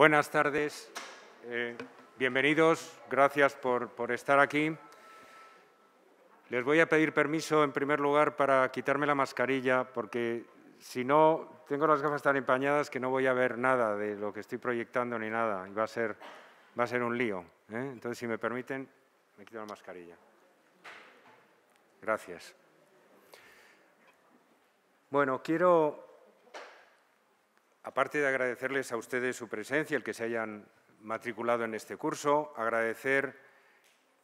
Buenas tardes, eh, bienvenidos, gracias por, estar aquí. Les voy a pedir permiso, en primer lugar, para quitarme la mascarilla, porque si no, tengo las gafas tan empañadas que no voy a ver nada de lo que estoy proyectando ni nada, y va a ser, va a ser un lío. ¿eh? Entonces, si me permiten, me quito la mascarilla. Gracias. Bueno, quiero Aparte de agradecerles a ustedes su presencia, el que se hayan matriculado en este curso, agradecer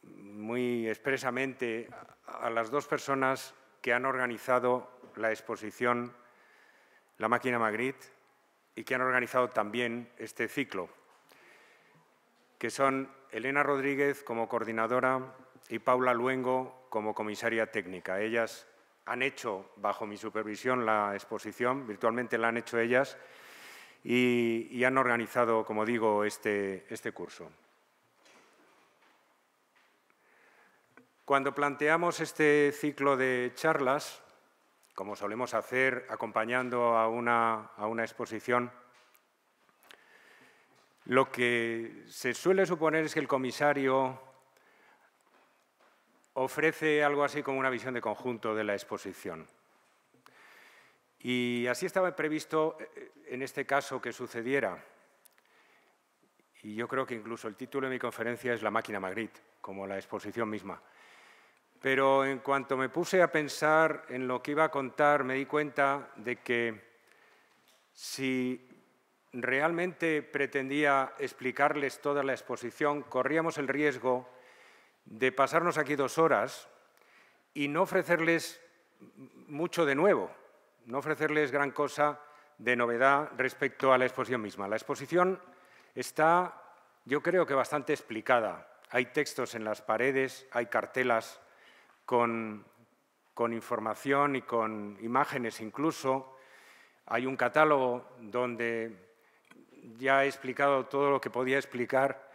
muy expresamente a las dos personas que han organizado la exposición La máquina Magritte y que han organizado también este ciclo, que son Elena Rodríguez como coordinadora y Paula Luengo como comisaria técnica. Ellas han hecho, bajo mi supervisión, la exposición, virtualmente la han hecho ellas, y, han organizado, como digo, este, este, curso. Cuando planteamos este ciclo de charlas, como solemos hacer acompañando a una exposición, lo que se suele suponer es que el comisario ofrece algo así como una visión de conjunto de la exposición. Y así estaba previsto eh, eh, en este caso que sucediera. Y yo creo que incluso el título de mi conferencia es La máquina Magritte, como la exposición misma. Pero en cuanto me puse a pensar en lo que iba a contar, me di cuenta de que si realmente pretendía explicarles toda la exposición, corríamos el riesgo de pasarnos aquí dos horas y no ofrecerles mucho de nuevo, no ofrecerles gran cosa de novedad respecto a la exposición misma. La exposición está, yo creo que bastante explicada. Hay textos en las paredes, hay cartelas con, información y con imágenes incluso. Hay un catálogo donde ya he explicado todo lo que podía explicar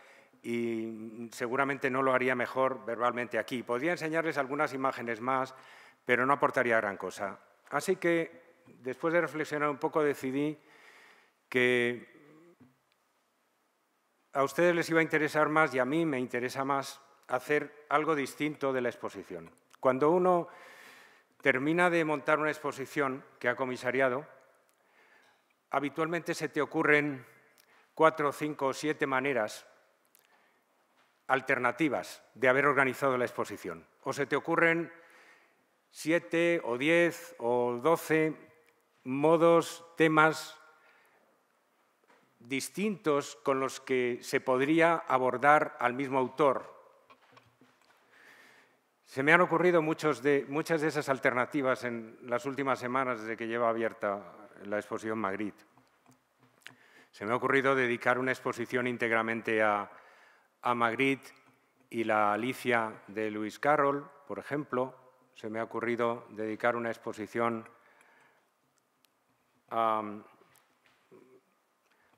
y seguramente no lo haría mejor verbalmente aquí. Podría enseñarles algunas imágenes más, pero no aportaría gran cosa. Así que después de reflexionar un poco decidí que a ustedes les iba a interesar más y a mí me interesa más hacer algo distinto de la exposición. Cuando uno termina de montar una exposición que ha comisariado, habitualmente se te ocurren cuatro, cinco o siete maneras alternativas de haber organizado la exposición. O se te ocurren siete o diez o doce modos, temas distintos con los que se podría abordar al mismo autor. Se me han ocurrido muchas de esas alternativas en las últimas semanas desde que lleva abierta la exposición Magritte. Se me ha ocurrido dedicar una exposición íntegramente a, a Magritte y la Alicia de Luis Carroll, por ejemplo. Se me ha ocurrido dedicar una exposición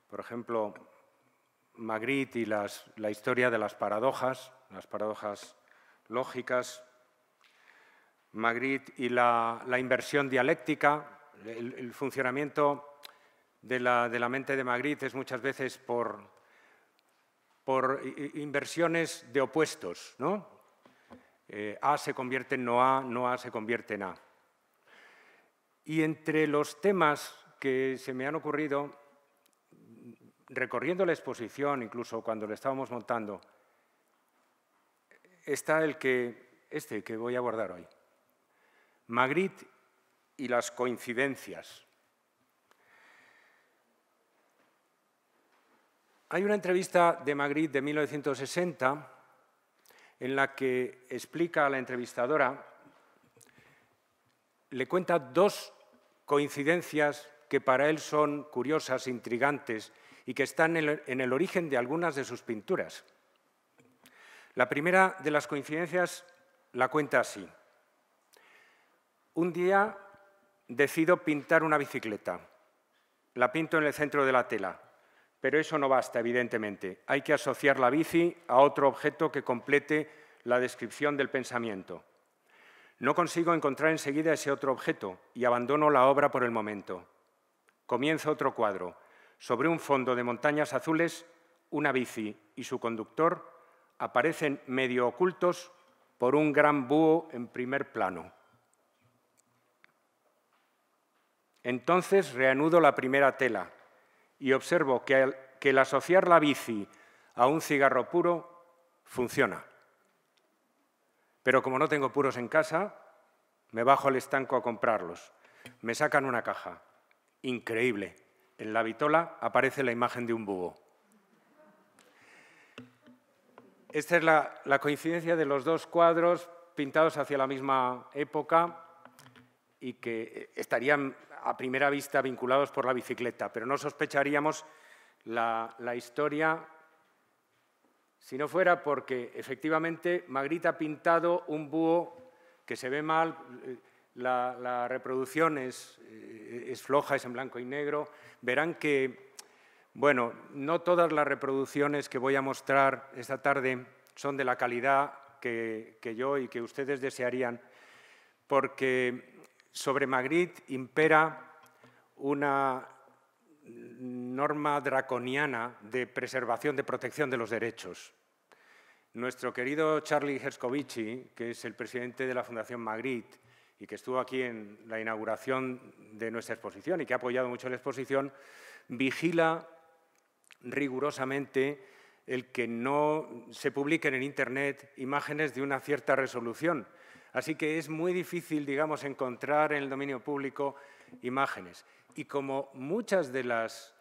por ejemplo, Magritte y la historia de las paradojas, las paradojas lógicas, Magritte y la, inversión dialéctica, el, funcionamiento de la, mente de Magritte es muchas veces por, inversiones de opuestos, ¿no? Eh, a se convierte en no A, no A se convierte en A. Y entre los temas que se me han ocurrido recorriendo la exposición, incluso cuando la estábamos montando, está el que, este que voy a abordar hoy. Magritte y las coincidencias. Hay una entrevista de Magritte de 1960 en la que explica a la entrevistadora, le cuenta dos coincidencias que para él son curiosas, intrigantes y que están en el, origen de algunas de sus pinturas. La primera de las coincidencias la cuenta así. Un día decido pintar una bicicleta. La pinto en el centro de la tela, pero eso no basta, evidentemente. Hay que asociar la bici a otro objeto que complete la descripción del pensamiento. No consigo encontrar enseguida ese otro objeto y abandono la obra por el momento. Comienza otro cuadro. Sobre un fondo de montañas azules, una bici y su conductor aparecen medio ocultos por un gran búho en primer plano. Entonces reanudo la primera tela y observo que el, asociar la bici a un cigarro puro funciona. Pero como no tengo puros en casa, me bajo al estanco a comprarlos. Me sacan una caja increíble. En la vitola aparece la imagen de un búho. Esta es la, coincidencia de los dos cuadros pintados hacia la misma época y que eh, estarían a primera vista vinculados por la bicicleta, pero no sospecharíamos la, la, historia si no fuera porque efectivamente Magritte ha pintado un búho que se ve mal, eh, la, reproducción eh, es, floja, es en blanco y negro, verán que, bueno, no todas las reproducciones que voy a mostrar esta tarde son de la calidad que, yo y que ustedes desearían, porque sobre Madrid impera una norma draconiana de preservación, de protección de los derechos. Nuestro querido Charlie Herscovici, que es el presidente de la Fundación Madrid y que estuvo aquí en la inauguración de nuestra exposición y que ha apoyado mucho la exposición, vigila rigurosamente el que no se publiquen en Internet imágenes de una cierta resolución. Así que es muy difícil, digamos, encontrar en el dominio público imágenes. Y como muchas de las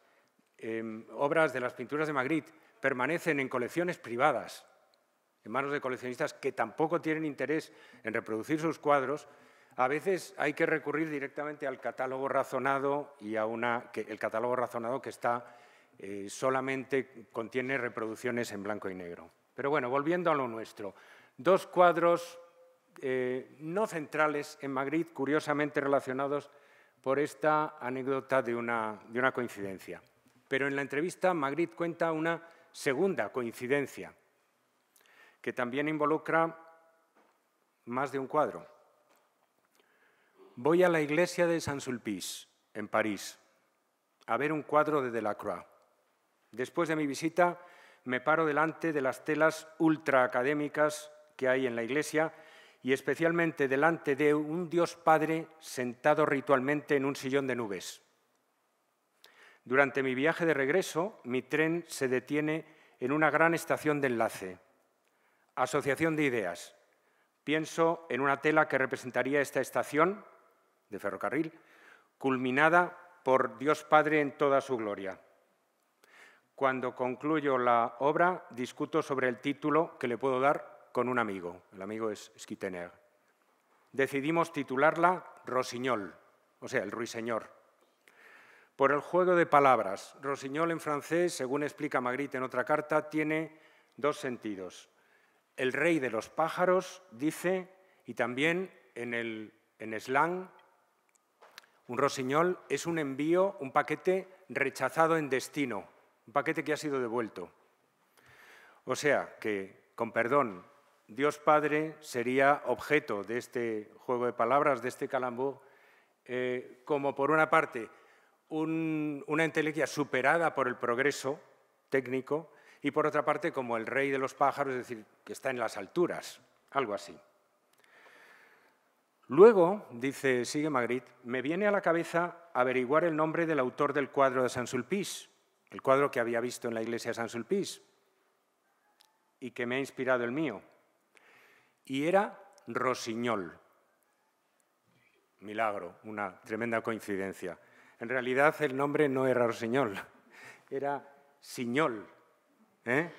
em, obras de las pinturas de Magritte permanecen en colecciones privadas, en manos de coleccionistas que tampoco tienen interés en reproducir sus cuadros, a veces hay que recurrir directamente al catálogo razonado y a una, el catálogo razonado que está eh, solamente contiene reproducciones en blanco y negro. Pero bueno, volviendo a lo nuestro, dos cuadros eh, no centrales en Madrid, curiosamente relacionados por esta anécdota de una, de una coincidencia. Pero en la entrevista Madrid cuenta una segunda coincidencia, que también involucra más de un cuadro voy a la iglesia de Saint-Sulpice, en París, a ver un cuadro de Delacroix. Después de mi visita, me paro delante de las telas ultraacadémicas que hay en la iglesia y especialmente delante de un Dios Padre sentado ritualmente en un sillón de nubes. Durante mi viaje de regreso, mi tren se detiene en una gran estación de enlace. Asociación de ideas. Pienso en una tela que representaría esta estación de ferrocarril, culminada por Dios Padre en toda su gloria. Cuando concluyo la obra, discuto sobre el título que le puedo dar con un amigo. El amigo es Schittener. Decidimos titularla Rosiñol, o sea, el ruiseñor. Por el juego de palabras, Rosiñol en francés, según explica Magritte en otra carta, tiene dos sentidos. El rey de los pájaros, dice, y también en el en slang un rosiñol es un envío, un paquete rechazado en destino, un paquete que ha sido devuelto. O sea que, con perdón, Dios Padre sería objeto de este juego de palabras, de este calambú, eh, como por una parte una entelequia superada por el progreso técnico y por otra parte como el rey de los pájaros, es decir, que está en las alturas, algo así. Luego, dice, sigue Magritte, me viene a la cabeza averiguar el nombre del autor del cuadro de San sulpice el cuadro que había visto en la iglesia de Saint-Sulpice y que me ha inspirado el mío. Y era Rosiñol. Milagro, una tremenda coincidencia. En realidad el nombre no era Rosiñol, era Siñol. ¿eh?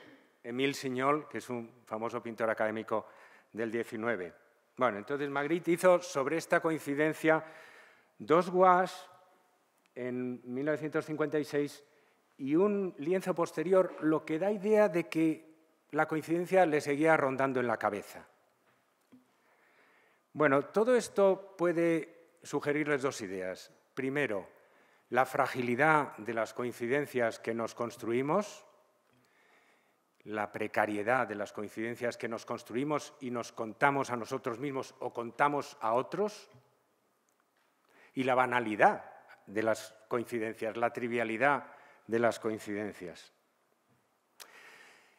Emil Siñol, que es un famoso pintor académico del 19. Bueno, entonces Magritte hizo sobre esta coincidencia dos guas en 1956 y un lienzo posterior, lo que da idea de que la coincidencia le seguía rondando en la cabeza. Bueno, todo esto puede sugerirles dos ideas. Primero, la fragilidad de las coincidencias que nos construimos, la precariedad de las coincidencias que nos construimos y nos contamos a nosotros mismos o contamos a otros, y la banalidad de las coincidencias, la trivialidad de las coincidencias.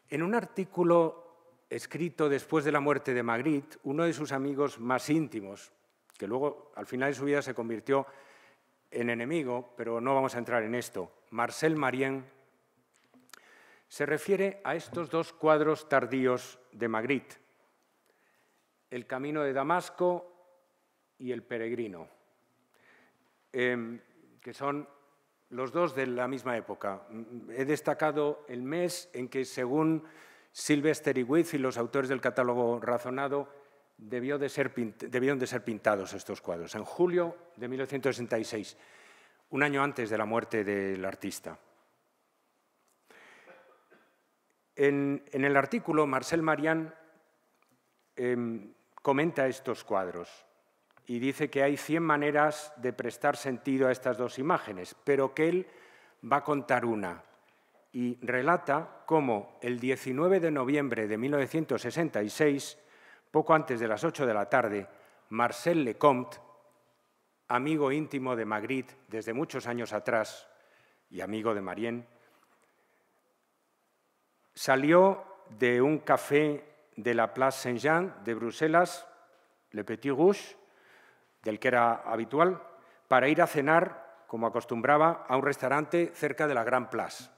En un artículo escrito después de la muerte de Magritte, uno de sus amigos más íntimos, que luego al final de su vida se convirtió en enemigo, pero no vamos a entrar en esto, Marcel Marien se refiere a estos dos cuadros tardíos de Magritte, El Camino de Damasco y El Peregrino, em, que son los dos de la misma época. He destacado el mes en que, según Sylvester y Witt y los autores del catálogo razonado, debieron de ser pintados estos cuadros, en julio de 1966, un año antes de la muerte del artista. En, el artículo, Marcel Marien em, comenta estos cuadros y dice que hay 100 maneras de prestar sentido a estas dos imágenes, pero que él va a contar una y relata cómo el 19 de noviembre de 1966, poco antes de las 8 de la tarde, Marcel Lecomte, amigo íntimo de Magritte desde muchos años atrás y amigo de Marien, salió de un café de la Place Saint-Jean de Bruselas, Le Petit Rouge, del que era habitual, para ir a cenar, como acostumbraba, a un restaurante cerca de la Gran Place.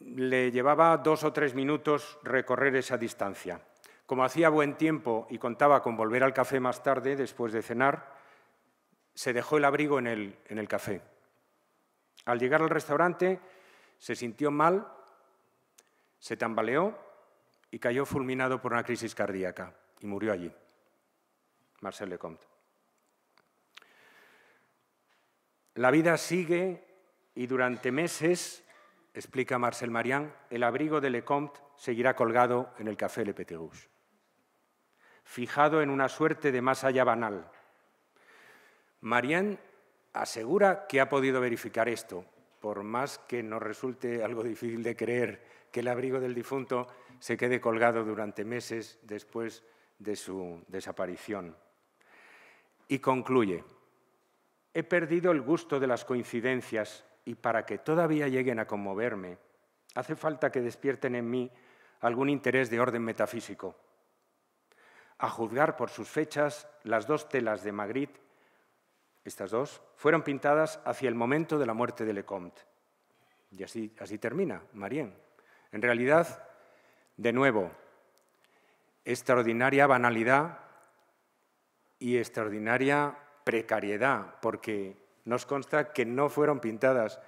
Le llevaba dos o tres minutos recorrer esa distancia. Como hacía buen tiempo y contaba con volver al café más tarde, después de cenar, se dejó el abrigo en el, en el café. Al llegar al restaurante, se sintió mal, se tambaleó y cayó fulminado por una crisis cardíaca y murió allí. Marcel Lecomte. La vida sigue y durante meses, explica Marcel Marian, el abrigo de Lecomte seguirá colgado en el café Le Petit Rouge, fijado en una suerte de más allá banal. Marian asegura que ha podido verificar esto, por más que nos resulte algo difícil de creer que el abrigo del difunto se quede colgado durante meses después de su desaparición. Y concluye, he perdido el gusto de las coincidencias y para que todavía lleguen a conmoverme, hace falta que despierten en mí algún interés de orden metafísico. A juzgar por sus fechas, las dos telas de Madrid estas dos, fueron pintadas hacia el momento de la muerte de Lecomte. Y así, así termina Marien. En realidad, de nuevo, extraordinaria banalidad y extraordinaria precariedad, porque nos consta que no fueron pintadas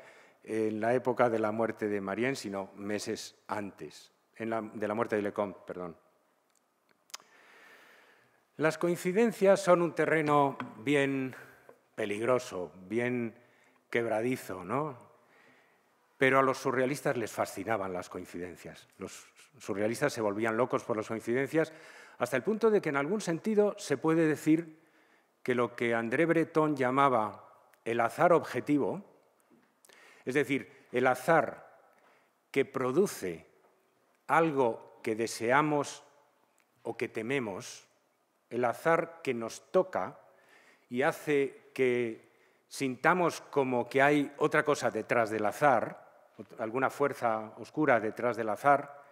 en la época de la muerte de Marien, sino meses antes, de la muerte de Lecomte, perdón. Las coincidencias son un terreno bien peligroso, bien quebradizo, ¿no? Pero a los surrealistas les fascinaban las coincidencias. Los surrealistas se volvían locos por las coincidencias, hasta el punto de que en algún sentido se puede decir que lo que André Breton llamaba el azar objetivo, es decir, el azar que produce algo que deseamos o que tememos, el azar que nos toca y hace que sintamos como que hay otra cosa detrás del azar, alguna fuerza oscura detrás del azar,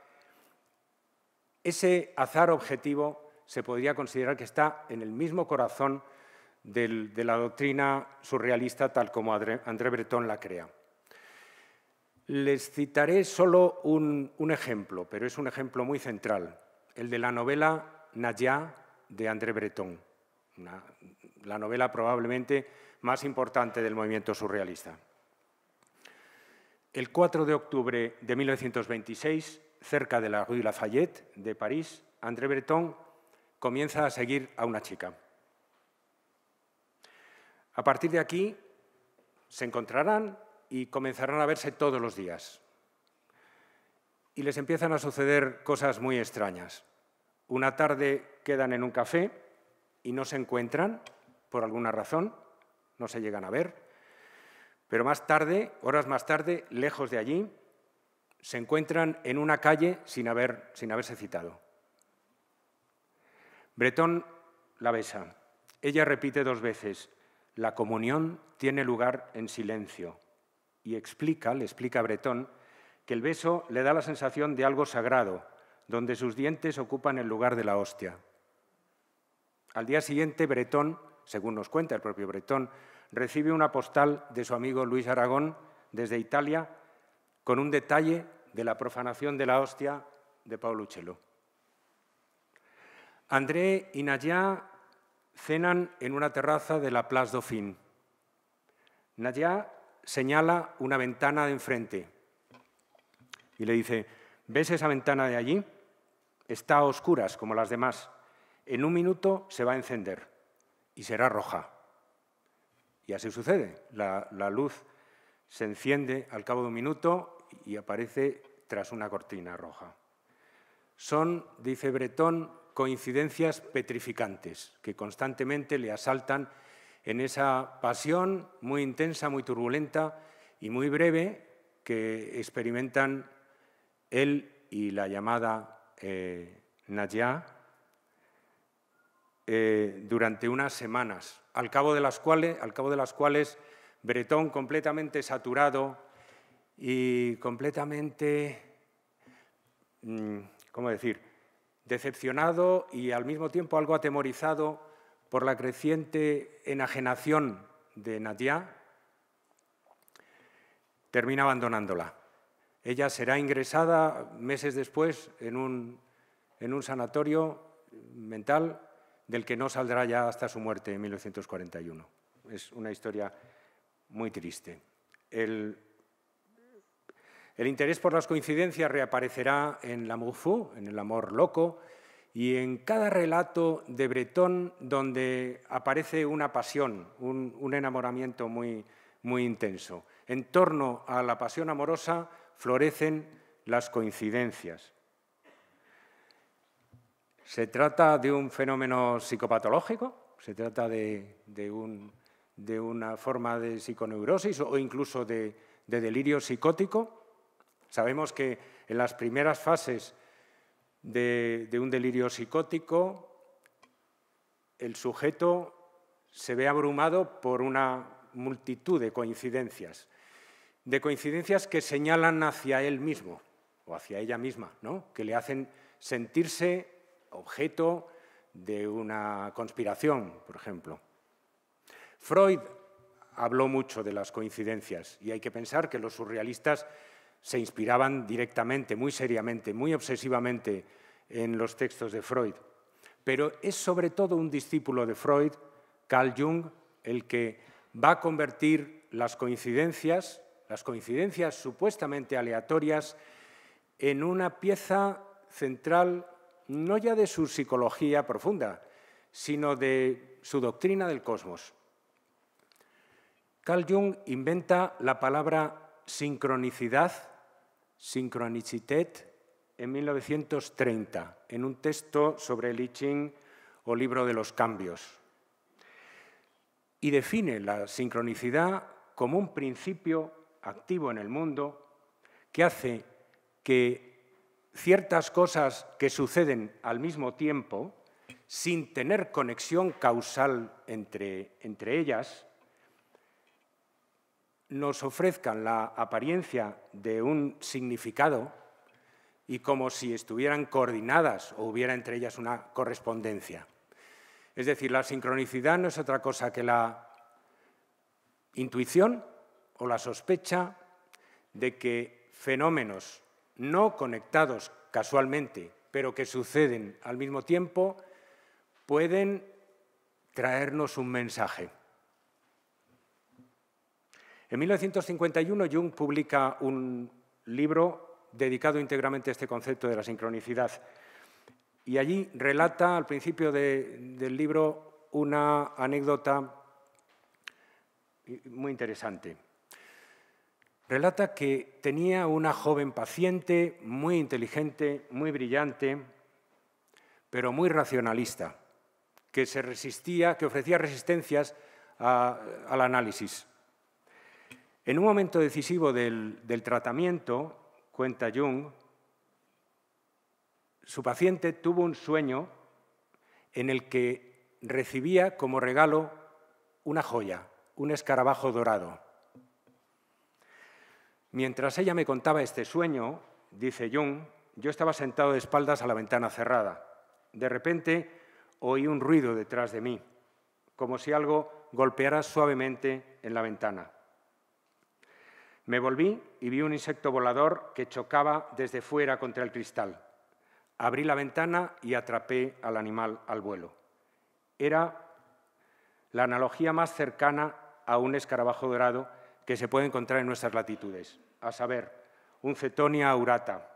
ese azar objetivo se podría considerar que está en el mismo corazón de la doctrina surrealista tal como André Breton la crea. Les citaré solo un, un ejemplo, pero es un ejemplo muy central, el de la novela Naya de André Breton la novela probablemente más importante del movimiento surrealista. El 4 de octubre de 1926, cerca de la Rue Lafayette de París, André Breton comienza a seguir a una chica. A partir de aquí se encontrarán y comenzarán a verse todos los días. Y les empiezan a suceder cosas muy extrañas. Una tarde quedan en un café y no se encuentran por alguna razón, no se llegan a ver, pero más tarde, horas más tarde, lejos de allí, se encuentran en una calle sin, haberse citado. Bretón la besa. Ella repite dos veces, la comunión tiene lugar en silencio. Y explica, le explica a Bretón, que el beso le da la sensación de algo sagrado, donde sus dientes ocupan el lugar de la hostia. Al día siguiente, Bretón, según nos cuenta el propio Bretón, recibe una postal de su amigo Luis Aragón desde Italia con un detalle de la profanación de la hostia de Paolo Uccello. André y Nayá cenan en una terraza de la Place Dauphine. Nayá señala una ventana de enfrente y le dice, ¿ves esa ventana de allí? Está a oscuras como las demás en un minuto se va a encender y será roja. Y así sucede. La, luz se enciende al cabo de un minuto y aparece tras una cortina roja. Son, dice Bretón, coincidencias petrificantes que constantemente le asaltan en esa pasión muy intensa, muy turbulenta y muy breve que experimentan él y la llamada eh, eh, durante unas semanas, al cabo, de las cuales, al cabo de las cuales Bretón, completamente saturado y completamente, mm, ¿cómo decir?, decepcionado y al mismo tiempo algo atemorizado por la creciente enajenación de Nadia, termina abandonándola. Ella será ingresada meses después en un, en un sanatorio mental del que no saldrá ya hasta su muerte en 1941. Es una historia muy triste. El, interés por las coincidencias reaparecerá en la Moufou, en El amor loco, y en cada relato de Bretón donde aparece una pasión, un, enamoramiento muy intenso. En torno a la pasión amorosa florecen las coincidencias. Se trata de un fenómeno psicopatológico, se trata de, una forma de psiconeurosis o incluso de, delirio psicótico. Sabemos que en las primeras fases de, de, un delirio psicótico, el sujeto se ve abrumado por una multitud de coincidencias, de coincidencias que señalan hacia él mismo o hacia ella misma, ¿no? que le hacen sentirse objeto de una conspiración, por ejemplo. Freud habló mucho de las coincidencias y hay que pensar que los surrealistas se inspiraban directamente, muy seriamente, muy obsesivamente en los textos de Freud. Pero es sobre todo un discípulo de Freud, Carl Jung, el que va a convertir las coincidencias, las coincidencias supuestamente aleatorias, en una pieza central no ya de su psicología profunda, sino de su doctrina del cosmos. Carl Jung inventa la palabra sincronicidad, sincronicitet, en 1930, en un texto sobre el I Ching o libro de los cambios. Y define la sincronicidad como un principio activo en el mundo que hace que ciertas cosas que suceden al mismo tiempo, sin tener conexión causal entre, entre ellas, nos ofrezcan la apariencia de un significado y como si estuvieran coordinadas o hubiera entre ellas una correspondencia. Es decir, la sincronicidad no es otra cosa que la intuición o la sospecha de que fenómenos no conectados casualmente, pero que suceden al mismo tiempo, pueden traernos un mensaje. En 1951 Jung publica un libro dedicado íntegramente a este concepto de la sincronicidad y allí relata al principio del libro una anécdota muy interesante relata que tenía una joven paciente, muy inteligente, muy brillante, pero muy racionalista, que se resistía, que ofrecía resistencias al análisis. En un momento decisivo del tratamiento, cuenta Jung, su paciente tuvo un sueño en el que recibía como regalo una joya, un escarabajo dorado. Mientras ella me contaba este sueño, dice Jung, yo estaba sentado de espaldas a la ventana cerrada. De repente oí un ruido detrás de mí, como si algo golpeara suavemente en la ventana. Me volví y vi un insecto volador que chocaba desde fuera contra el cristal. Abrí la ventana y atrapé al animal al vuelo. Era la analogía más cercana a un escarabajo dorado que se puede encontrar en nuestras latitudes, a saber, un cetonia aurata,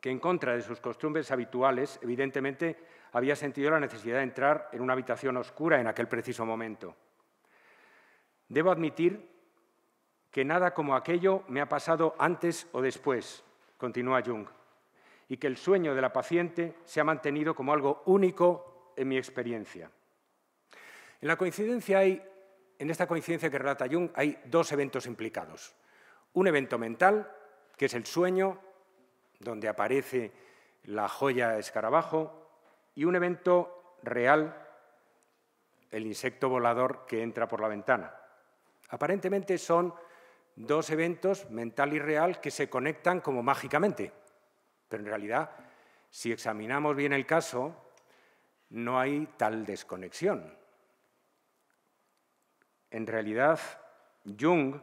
que en contra de sus costumbres habituales, evidentemente, había sentido la necesidad de entrar en una habitación oscura en aquel preciso momento. Debo admitir que nada como aquello me ha pasado antes o después, continúa Jung, y que el sueño de la paciente se ha mantenido como algo único en mi experiencia. En la coincidencia hay en esta coincidencia que relata Jung hay dos eventos implicados. Un evento mental, que es el sueño, donde aparece la joya escarabajo, y un evento real, el insecto volador que entra por la ventana. Aparentemente son dos eventos, mental y real, que se conectan como mágicamente. Pero en realidad, si examinamos bien el caso, no hay tal desconexión en realidad Jung,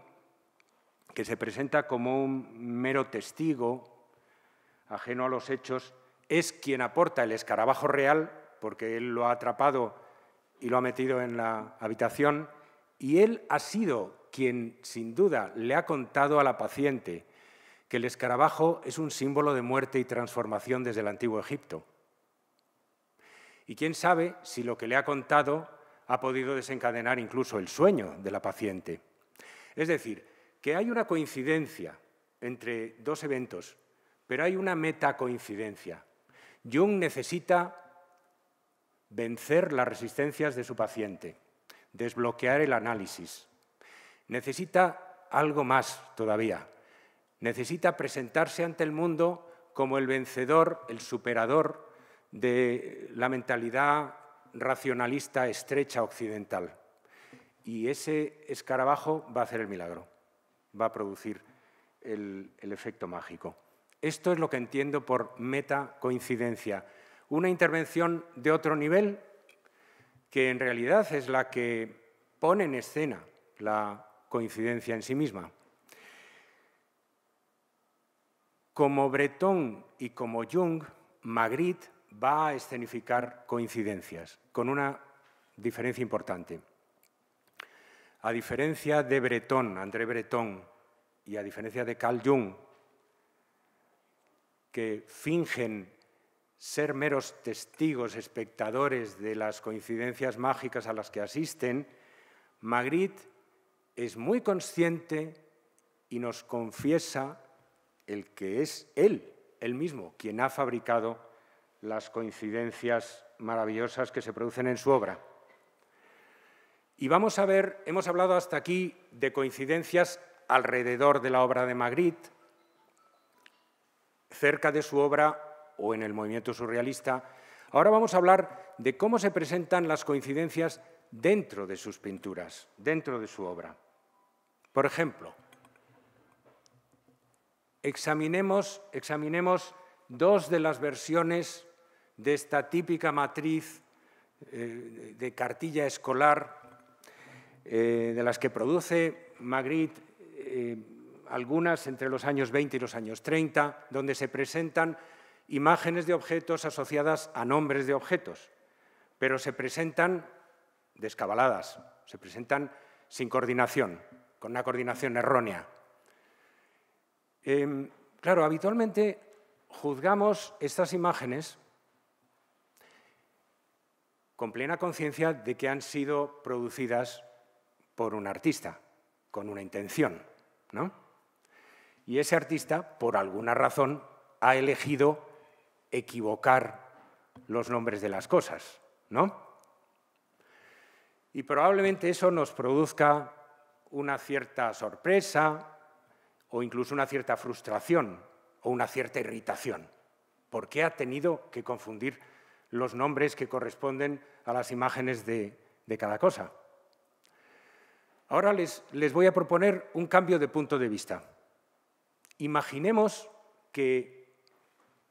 que se presenta como un mero testigo, ajeno a los hechos, es quien aporta el escarabajo real, porque él lo ha atrapado y lo ha metido en la habitación, y él ha sido quien, sin duda, le ha contado a la paciente que el escarabajo es un símbolo de muerte y transformación desde el antiguo Egipto. Y quién sabe si lo que le ha contado ha podido desencadenar incluso el sueño de la paciente. Es decir, que hay una coincidencia entre dos eventos, pero hay una metacoincidencia. Jung necesita vencer las resistencias de su paciente, desbloquear el análisis. Necesita algo más todavía. Necesita presentarse ante el mundo como el vencedor, el superador de la mentalidad racionalista estrecha occidental. Y ese escarabajo va a hacer el milagro, va a producir el, efecto mágico. Esto es lo que entiendo por meta-coincidencia. Una intervención de otro nivel que en realidad es la que pone en escena la coincidencia en sí misma. Como Breton y como Jung, Magritte va a escenificar coincidencias, con una diferencia importante. A diferencia de Breton, André Breton, y a diferencia de Carl Jung, que fingen ser meros testigos, espectadores de las coincidencias mágicas a las que asisten, Magritte es muy consciente y nos confiesa el que es él, él mismo, quien ha fabricado las coincidencias maravillosas que se producen en su obra. Y vamos a ver, hemos hablado hasta aquí de coincidencias alrededor de la obra de Magritte, cerca de su obra o en el movimiento surrealista. Ahora vamos a hablar de cómo se presentan las coincidencias dentro de sus pinturas, dentro de su obra. Por ejemplo, examinemos, examinemos dos de las versiones de esta típica matriz eh, de cartilla escolar eh, de las que produce Magritte eh, algunas entre los años 20 y los años 30, donde se presentan imágenes de objetos asociadas a nombres de objetos, pero se presentan descabaladas, se presentan sin coordinación, con una coordinación errónea. Em, claro, habitualmente juzgamos estas imágenes con plena conciencia de que han sido producidas por un artista, con una intención. ¿no? Y ese artista, por alguna razón, ha elegido equivocar los nombres de las cosas. ¿no? Y probablemente eso nos produzca una cierta sorpresa o incluso una cierta frustración o una cierta irritación. ¿Por qué ha tenido que confundir los nombres que corresponden a las imágenes de, cada cosa. Ahora les, les voy a proponer un cambio de punto de vista. Imaginemos que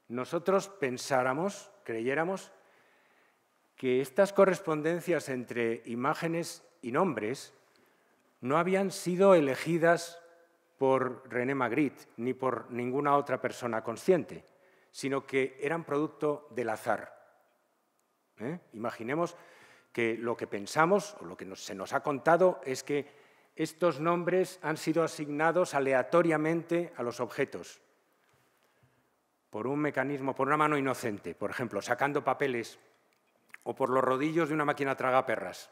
nosotros pensáramos, creyéramos, que estas correspondencias entre imágenes y nombres no habían sido elegidas por René Magritte ni por ninguna otra persona consciente, sino que eran producto del azar. ¿eh? Imaginemos que lo que pensamos o lo que se nos ha contado es que estos nombres han sido asignados aleatoriamente a los objetos por un mecanismo, por una mano inocente, por ejemplo, sacando papeles o por los rodillos de una máquina tragaperras.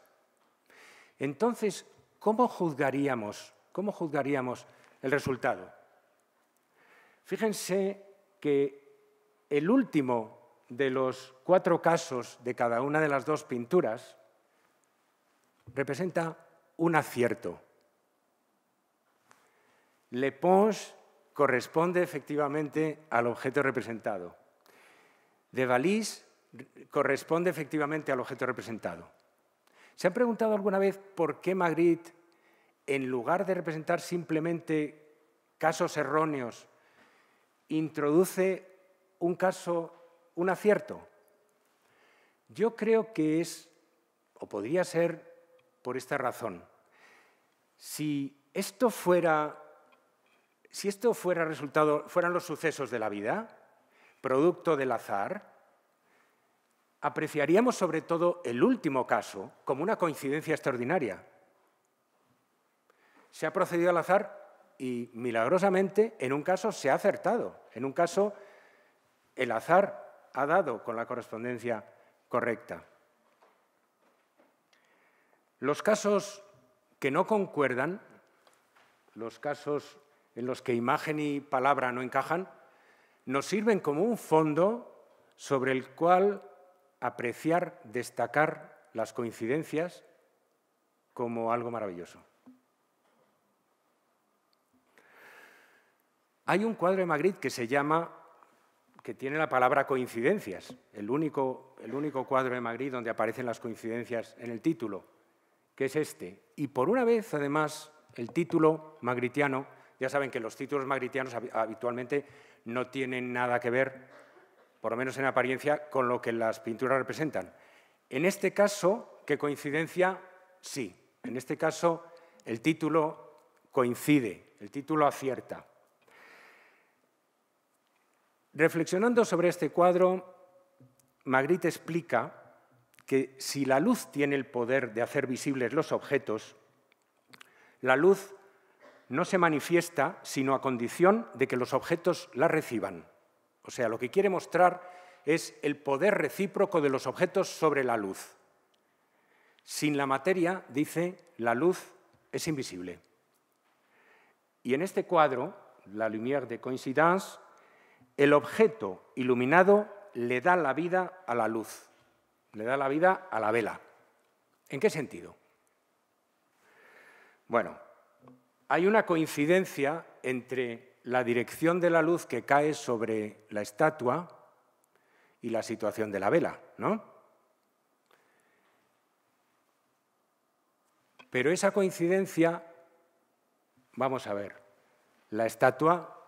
Entonces, ¿cómo juzgaríamos, cómo juzgaríamos el resultado? Fíjense que el último de los cuatro casos de cada una de las dos pinturas representa un acierto. Le Pons corresponde efectivamente al objeto representado. De Valise corresponde efectivamente al objeto representado. ¿Se han preguntado alguna vez por qué Magritte, en lugar de representar simplemente casos erróneos, introduce un caso un acierto? Yo creo que es, o podría ser, por esta razón. Si esto fuera, si esto fuera resultado, fueran los sucesos de la vida, producto del azar, apreciaríamos sobre todo el último caso como una coincidencia extraordinaria. Se ha procedido al azar y milagrosamente en un caso se ha acertado, en un caso el azar ha dado con la correspondencia correcta. Los casos que no concuerdan, los casos en los que imagen y palabra no encajan, nos sirven como un fondo sobre el cual apreciar, destacar las coincidencias como algo maravilloso. Hay un cuadro de Magritte que se llama que tiene la palabra coincidencias, el único, cuadro de Magritte donde aparecen las coincidencias en el título, que es este. Y por una vez, además, el título magritiano, ya saben que los títulos magritianos habitualmente no tienen nada que ver, por lo menos en apariencia, con lo que las pinturas representan. En este caso, ¿qué coincidencia? Sí. En este caso, el título coincide, el título acierta. Reflexionando sobre este cuadro, Magritte explica que si la luz tiene el poder de hacer visibles los objetos, la luz no se manifiesta sino a condición de que los objetos la reciban. O sea, lo que quiere mostrar es el poder recíproco de los objetos sobre la luz. Sin la materia, dice, la luz es invisible. Y en este cuadro, La Lumière de Coincidence, el objeto iluminado le da la vida a la luz, le da la vida a la vela. ¿En qué sentido? Bueno, hay una coincidencia entre la dirección de la luz que cae sobre la estatua y la situación de la vela, ¿no? Pero esa coincidencia, vamos a ver, la estatua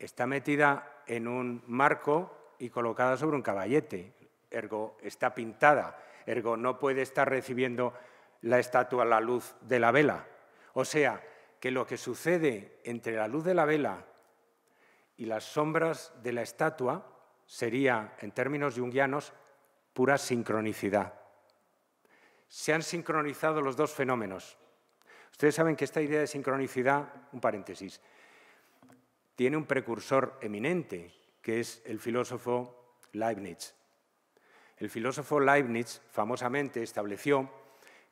está metida en un marco y colocada sobre un caballete, ergo está pintada, ergo no puede estar recibiendo la estatua la luz de la vela. O sea, que lo que sucede entre la luz de la vela y las sombras de la estatua sería, en términos junguianos, pura sincronicidad. Se han sincronizado los dos fenómenos. Ustedes saben que esta idea de sincronicidad, un paréntesis, tiene un precursor eminente, que es el filósofo Leibniz. El filósofo Leibniz famosamente estableció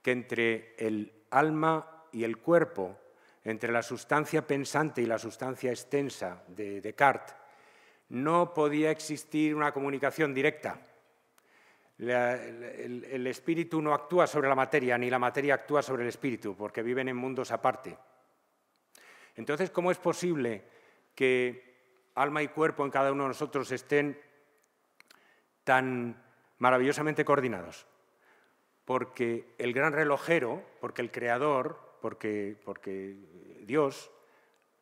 que entre el alma y el cuerpo, entre la sustancia pensante y la sustancia extensa de Descartes, no podía existir una comunicación directa. el, el, espíritu no actúa sobre la materia, ni la materia actúa sobre el espíritu, porque viven en mundos aparte. Entonces, ¿cómo es posible que alma y cuerpo en cada uno de nosotros estén tan maravillosamente coordinados. Porque el gran relojero, porque el creador, porque, porque Dios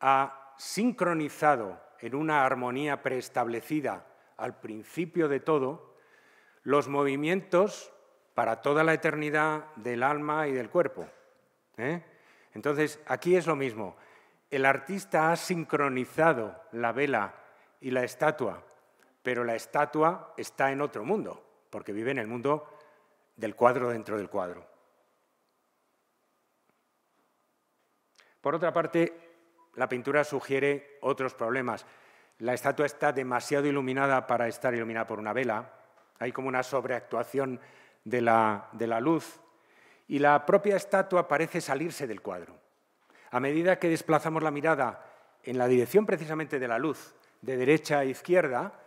ha sincronizado en una armonía preestablecida al principio de todo los movimientos para toda la eternidad del alma y del cuerpo. ¿eh? Entonces, aquí es lo mismo. El artista ha sincronizado la vela y la estatua, pero la estatua está en otro mundo, porque vive en el mundo del cuadro dentro del cuadro. Por otra parte, la pintura sugiere otros problemas. La estatua está demasiado iluminada para estar iluminada por una vela. Hay como una sobreactuación de la, de la luz. Y la propia estatua parece salirse del cuadro. A medida que desplazamos la mirada en la dirección precisamente de la luz, de derecha a izquierda,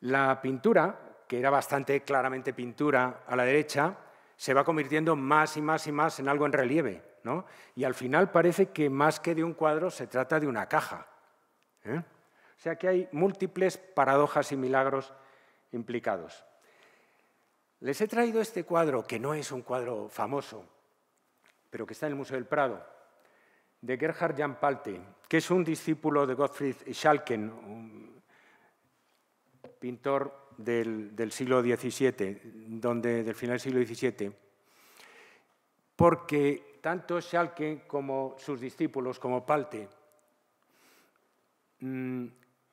la pintura, que era bastante claramente pintura a la derecha, se va convirtiendo más y más y más en algo en relieve. Y al final parece que más que de un cuadro se trata de una caja. ¿eh? O sea que hay múltiples paradojas y milagros implicados. Les he traído este cuadro, que no es un cuadro famoso, pero que está en el Museo del Prado de Gerhard Jan Palte, que es un discípulo de Gottfried Schalken, pintor del, siglo XVII, donde, del final del siglo XVII, porque tanto Schalken como sus discípulos, como Palte, mm,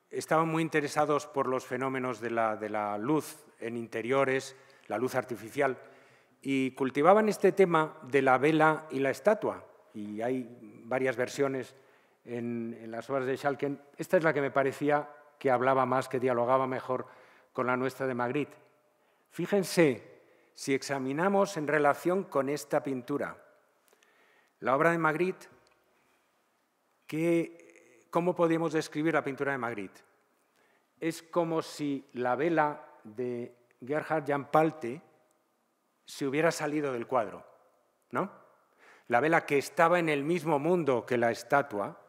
estaban muy interesados por los fenómenos de la luz en interiores, la luz artificial, y cultivaban este tema de la vela y la estatua y hay varias versiones en, las obras de Schalken, esta es la que me parecía que hablaba más, que dialogaba mejor con la nuestra de Magritte. Fíjense, si examinamos en relación con esta pintura, la obra de Magritte, ¿cómo podemos describir la pintura de Magritte? Es como si la vela de Gerhard Jan Palte se hubiera salido del cuadro, ¿no? la vela que estaba en el mismo mundo que la estatua,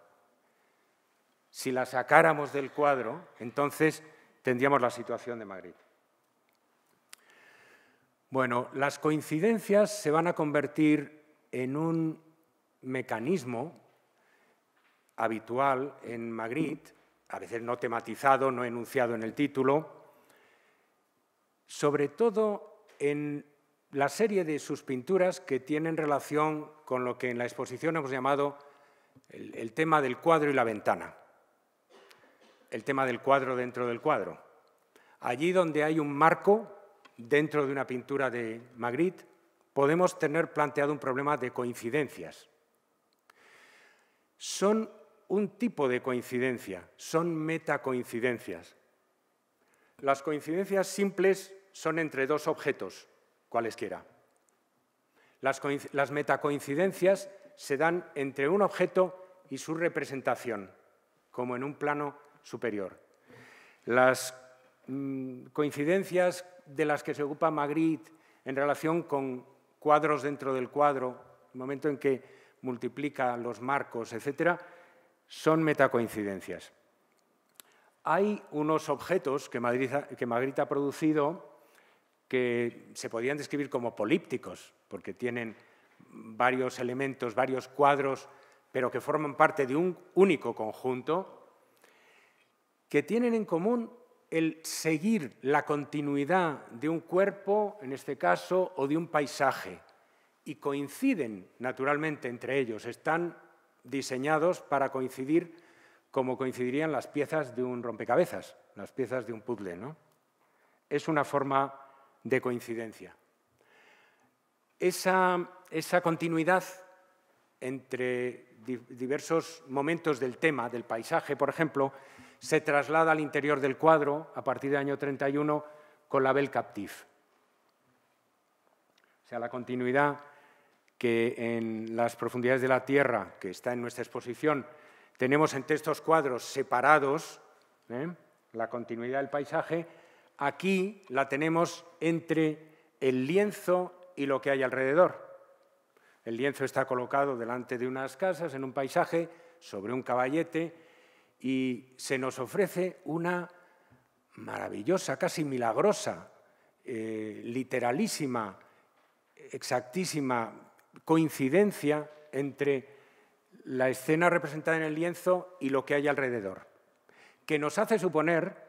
si la sacáramos del cuadro, entonces tendríamos la situación de Magritte. Bueno, las coincidencias se van a convertir en un mecanismo habitual en Magritte, a veces no tematizado, no enunciado en el título, sobre todo en la serie de sus pinturas que tienen relación con lo que en la exposición hemos llamado el, tema del cuadro y la ventana, el tema del cuadro dentro del cuadro. Allí donde hay un marco dentro de una pintura de Magritte, podemos tener planteado un problema de coincidencias. Son un tipo de coincidencia, son metacoincidencias. Las coincidencias simples son entre dos objetos, cualesquiera. Las, las metacoincidencias se dan entre un objeto y su representación, como en un plano superior. Las mm, coincidencias de las que se ocupa Magritte en relación con cuadros dentro del cuadro, el momento en que multiplica los marcos, etc., son metacoincidencias. Hay unos objetos que, que Magritte ha producido que se podrían describir como polípticos, porque tienen varios elementos, varios cuadros, pero que forman parte de un único conjunto, que tienen en común el seguir la continuidad de un cuerpo, en este caso, o de un paisaje, y coinciden naturalmente entre ellos, están diseñados para coincidir como coincidirían las piezas de un rompecabezas, las piezas de un puzzle. ¿no? Es una forma de coincidencia. Esa, continuidad entre diversos momentos del tema, del paisaje, por ejemplo, se traslada al interior del cuadro a partir del año 31 con la Belle Captive. O sea, la continuidad que en las profundidades de la Tierra, que está en nuestra exposición, tenemos entre estos cuadros separados, ¿eh? la continuidad del paisaje, Aquí la tenemos entre el lienzo y lo que hay alrededor. El lienzo está colocado delante de unas casas, en un paisaje, sobre un caballete, y se nos ofrece una maravillosa, casi milagrosa, eh, literalísima, exactísima coincidencia entre la escena representada en el lienzo y lo que hay alrededor, que nos hace suponer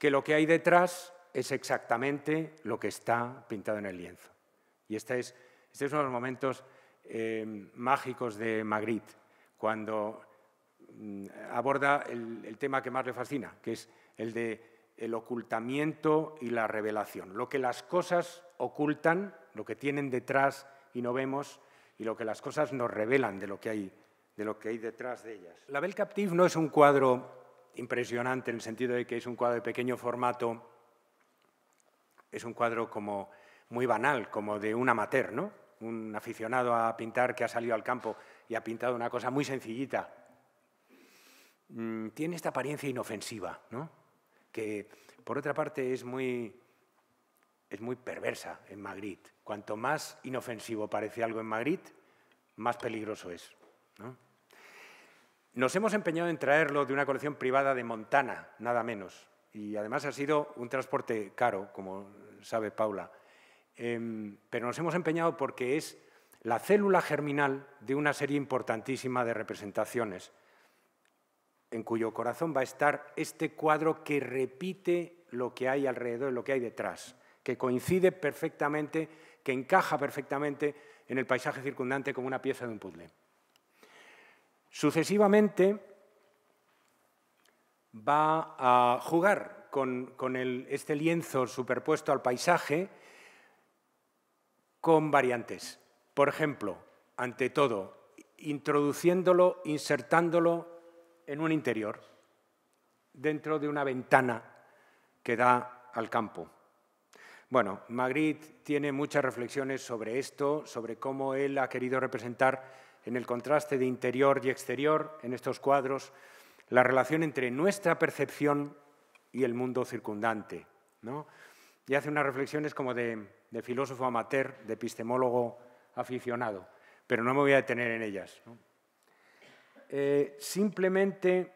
que lo que hay detrás es exactamente lo que está pintado en el lienzo. Y este es, este uno de los momentos eh, mágicos de Magritte, cuando mm, aborda el, tema que más le fascina, que es el de el ocultamiento y la revelación. Lo que las cosas ocultan, lo que tienen detrás y no vemos, y lo que las cosas nos revelan de lo que hay, de lo que hay detrás de ellas. La Belle Captive no es un cuadro impresionante en el sentido de que es un cuadro de pequeño formato, es un cuadro como muy banal, como de un amateur, ¿no? Un aficionado a pintar que ha salido al campo y ha pintado una cosa muy sencillita. Mm, tiene esta apariencia inofensiva, ¿no? Que por otra parte es muy es muy perversa en Madrid. Cuanto más inofensivo parece algo en Madrid, más peligroso es, ¿no? Nos hemos empeñado en traerlo de una colección privada de Montana, nada menos. Y además ha sido un transporte caro, como sabe Paula. Em, pero nos hemos empeñado porque es la célula germinal de una serie importantísima de representaciones, en cuyo corazón va a estar este cuadro que repite lo que hay alrededor y lo que hay detrás, que coincide perfectamente, que encaja perfectamente en el paisaje circundante como una pieza de un puzzle. Sucesivamente va a jugar con, este lienzo superpuesto al paisaje con variantes. Por ejemplo, ante todo, introduciéndolo, insertándolo en un interior, dentro de una ventana que da al campo. Bueno, Magritte tiene muchas reflexiones sobre esto, sobre cómo él ha querido representar en el contraste de interior y exterior en estos cuadros, la relación entre nuestra percepción y el mundo circundante. ¿no? Y hace unas reflexiones como de, filósofo amateur, de epistemólogo aficionado, pero no me voy a detener en ellas. Eh, simplemente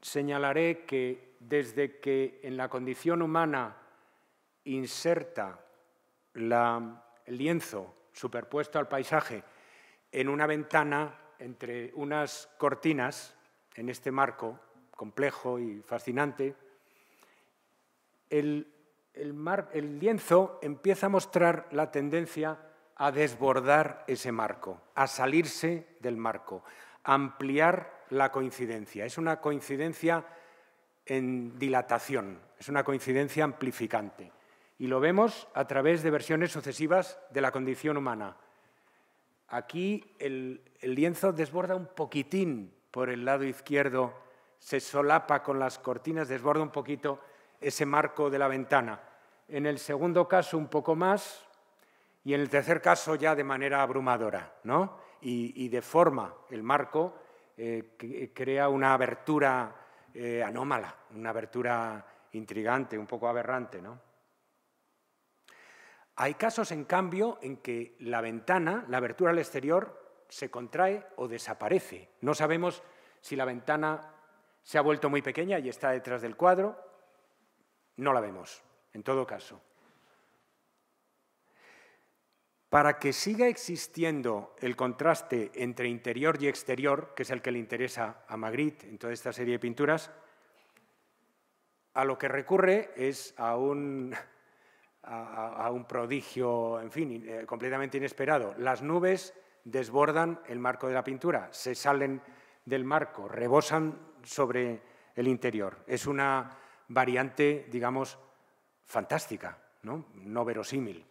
señalaré que desde que en la condición humana inserta la, el lienzo superpuesto al paisaje, en una ventana entre unas cortinas, en este marco complejo y fascinante, el, lienzo empieza a mostrar la tendencia a desbordar ese marco, a salirse del marco, a ampliar la coincidencia. Es una coincidencia en dilatación, es una coincidencia amplificante. Y lo vemos a través de versiones sucesivas de la condición humana. Aquí el, lienzo desborda un poquitín por el lado izquierdo, se solapa con las cortinas, desborda un poquito ese marco de la ventana. En el segundo caso un poco más y en el tercer caso ya de manera abrumadora, ¿no? Y, deforma el marco, eh, eh, crea una abertura eh, anómala, una abertura intrigante, un poco aberrante, ¿no? Hay casos, en cambio, en que la ventana, la abertura al exterior, se contrae o desaparece. No sabemos si la ventana se ha vuelto muy pequeña y está detrás del cuadro. No la vemos, en todo caso. Para que siga existiendo el contraste entre interior y exterior, que es el que le interesa a Magritte en toda esta serie de pinturas, a lo que recurre es a un a, un prodigio, en fin, eh, completamente inesperado. Las nubes desbordan el marco de la pintura, se salen del marco, rebosan sobre el interior. Es una variante, digamos, fantástica, no, verosímil.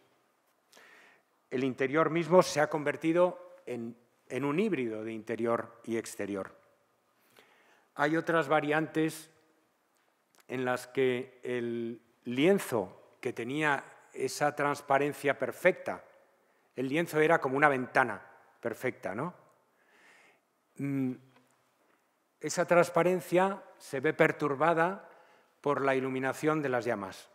El interior mismo se ha convertido en un híbrido de interior y exterior. Hay otras variantes en las que el lienzo que tenía esa transparencia perfecta. El lienzo era como una ventana perfecta, ¿no? Mm, esa transparencia se ve perturbada por la iluminación de las llamas.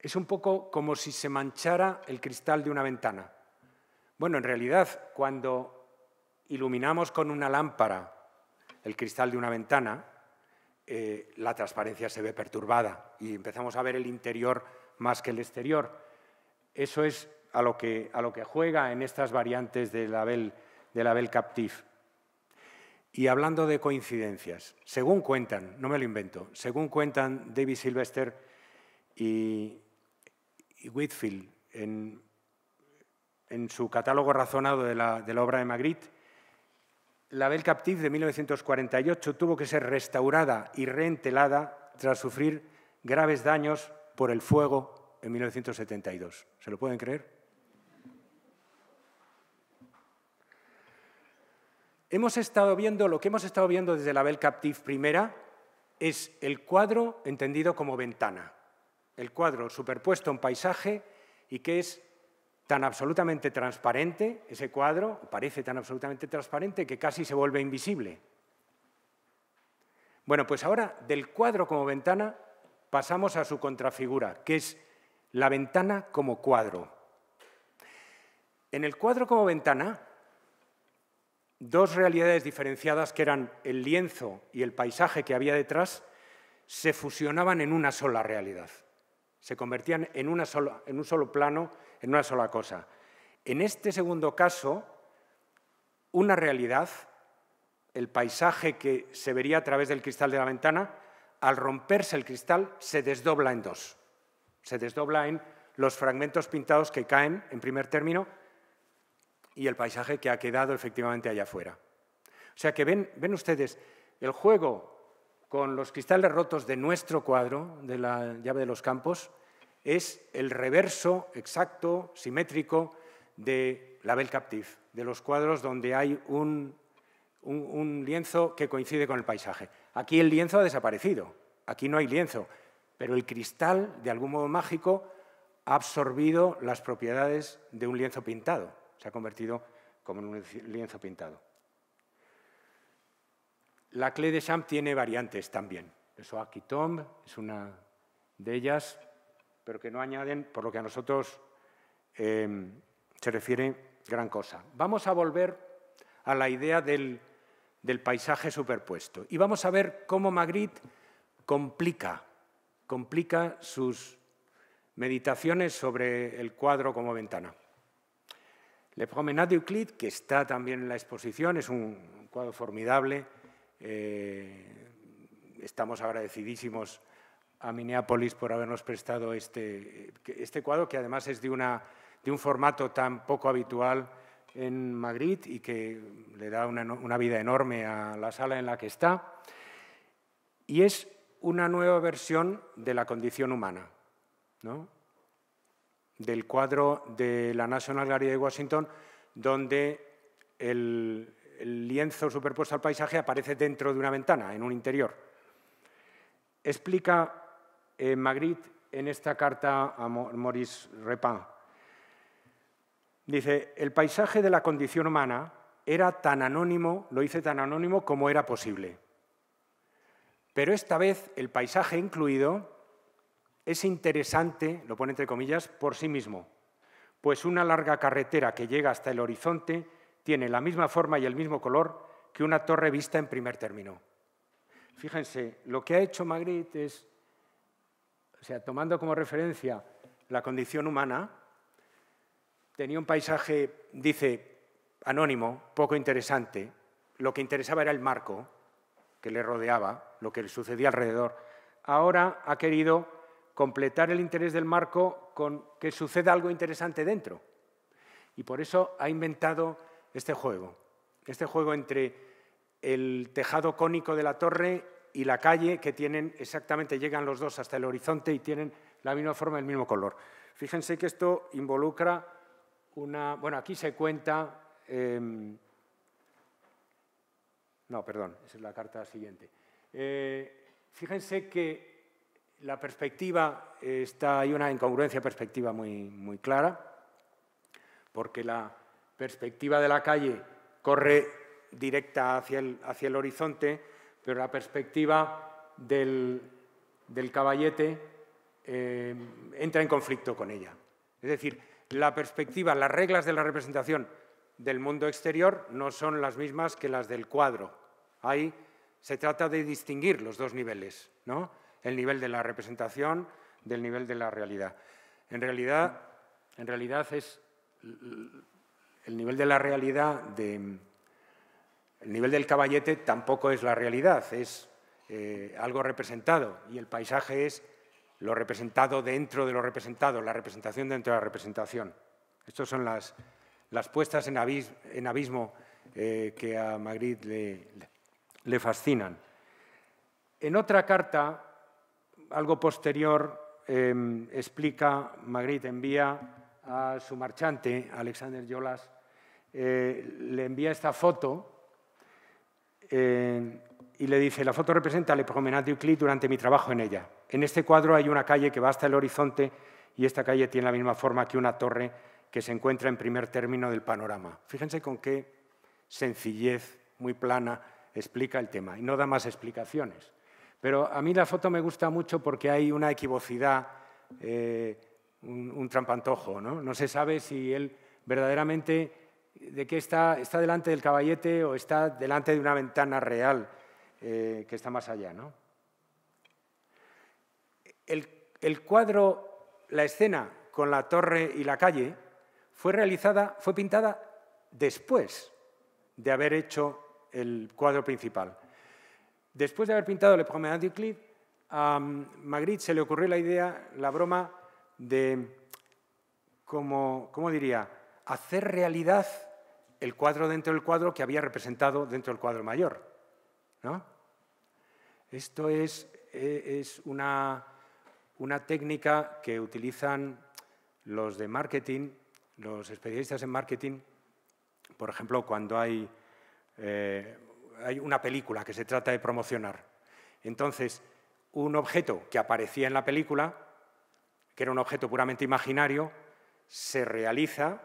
Es un poco como si se manchara el cristal de una ventana. Bueno, en realidad, cuando iluminamos con una lámpara el cristal de una ventana, eh, la transparencia se ve perturbada y empezamos a ver el interior más que el exterior. Eso es a lo que, a juega en estas variantes del Abel, del Captive. Y hablando de coincidencias, según cuentan, no me lo invento, según cuentan David Sylvester y, Whitfield en, su catálogo razonado de la, de la obra de Magritte, la Belle Captive de 1948 tuvo que ser restaurada y reentelada tras sufrir graves daños por el fuego en 1972. ¿Se lo pueden creer? Hemos estado viendo, lo que hemos estado viendo desde la Bel Captive primera es el cuadro entendido como ventana, el cuadro superpuesto en paisaje y que es tan absolutamente transparente, ese cuadro parece tan absolutamente transparente que casi se vuelve invisible. Bueno, pues ahora del cuadro como ventana pasamos a su contrafigura, que es la ventana como cuadro. En el cuadro como ventana, dos realidades diferenciadas que eran el lienzo y el paisaje que había detrás se fusionaban en una sola realidad se convertían en, en un solo plano, en una sola cosa. En este segundo caso, una realidad, el paisaje que se vería a través del cristal de la ventana, al romperse el cristal se desdobla en dos. Se desdobla en los fragmentos pintados que caen en primer término y el paisaje que ha quedado efectivamente allá afuera. O sea que ven, ven ustedes, el juego con los cristales rotos de nuestro cuadro, de la llave de los campos, es el reverso exacto, simétrico, de la Belle Captive, de los cuadros donde hay un, un lienzo que coincide con el paisaje. Aquí el lienzo ha desaparecido, aquí no hay lienzo, pero el cristal, de algún modo mágico, ha absorbido las propiedades de un lienzo pintado, se ha convertido como en un lienzo pintado. La Clé de Champ tiene variantes también. aquí Tom es una de ellas, pero que no añaden, por lo que a nosotros em, se refiere, gran cosa. Vamos a volver a la idea del, paisaje superpuesto y vamos a ver cómo Magritte complica, sus meditaciones sobre el cuadro como ventana. Le Promenade Euclid, que está también en la exposición, es un cuadro formidable, eh, estamos agradecidísimos a Minneapolis por habernos prestado este, este cuadro, que además es de, una, de un formato tan poco habitual en Madrid y que le da una, vida enorme a la sala en la que está. Y es una nueva versión de la condición humana, del cuadro de la National Gallery de Washington, donde el, el lienzo superpuesto al paisaje aparece dentro de una ventana, en un interior. Explica eh, Magritte en esta carta a Maurice Repin. Dice, el paisaje de la condición humana era tan anónimo, lo hice tan anónimo como era posible. Pero esta vez el paisaje incluido es interesante, lo pone entre comillas, por sí mismo, pues una larga carretera que llega hasta el horizonte tiene la misma forma y el mismo color que una torre vista en primer término. Fíjense, lo que ha hecho Magritte es, o sea, tomando como referencia la condición humana, tenía un paisaje, dice, anónimo, poco interesante, lo que interesaba era el marco que le rodeaba, lo que le sucedía alrededor. Ahora ha querido completar el interés del marco con que suceda algo interesante dentro. Y por eso ha inventado este juego, este juego entre el tejado cónico de la torre y la calle que tienen exactamente, llegan los dos hasta el horizonte y tienen la misma forma, el mismo color. Fíjense que esto involucra una... Bueno, aquí se cuenta... Em, no, perdón, esa es la carta siguiente. Eh, fíjense que la perspectiva, eh, está, hay una incongruencia perspectiva muy, muy clara, porque la, perspectiva de la calle corre directa hacia el, hacia el horizonte, pero la perspectiva del, caballete eh, entra en conflicto con ella. Es decir, la perspectiva, las reglas de la representación del mundo exterior no son las mismas que las del cuadro. Ahí se trata de distinguir los dos niveles, ¿no? el nivel de la representación del nivel de la realidad. En realidad, en realidad es el nivel de la realidad, el nivel del caballete tampoco es la realidad, es eh, algo representado y el paisaje es lo representado dentro de lo representado, la representación dentro de la representación. Estas son las, las puestas en, abismo eh, que a Magritte le, fascinan. En otra carta, algo posterior, em, explica, Magritte envía a su marchante, Alexander Yolas, eh, le envía esta foto eh, y le dice, la foto representa el promenade de Euclid durante mi trabajo en ella. En este cuadro hay una calle que va hasta el horizonte y esta calle tiene la misma forma que una torre que se encuentra en primer término del panorama. Fíjense con qué sencillez muy plana explica el tema y no da más explicaciones. Pero a mí la foto me gusta mucho porque hay una equivocidad, eh, un, un, trampantojo. ¿no? no se sabe si él verdaderamente de que está, delante del caballete o está delante de una ventana real eh, que está más allá. El, cuadro, la escena con la torre y la calle, fue realizada, fue pintada después de haber hecho el cuadro principal. Después de haber pintado Le Promenade du Clip, a Magritte se le ocurrió la idea, la broma de, como, ¿cómo diría?, hacer realidad el cuadro dentro del cuadro que había representado dentro del cuadro mayor. ¿no? Esto es, e, una, técnica que utilizan los de marketing, los especialistas en marketing, por ejemplo, cuando hay, eh, hay una película que se trata de promocionar. Entonces, un objeto que aparecía en la película, que era un objeto puramente imaginario, se realiza